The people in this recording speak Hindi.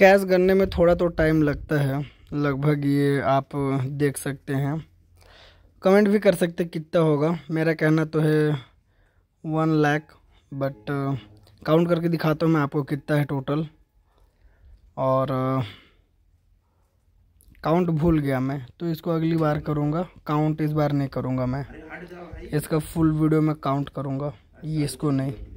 कैश करने में थोड़ा तो टाइम लगता है लगभग ये आप देख सकते हैं कमेंट भी कर सकते कितना होगा मेरा कहना तो है वन लाख बट काउंट करके दिखाता हूँ मैं आपको कितना है टोटल और काउंट uh, भूल गया मैं तो इसको अगली बार करूँगा काउंट इस बार नहीं करूँगा मैं इसका फुल वीडियो में काउंट करूँगा ये इसको नहीं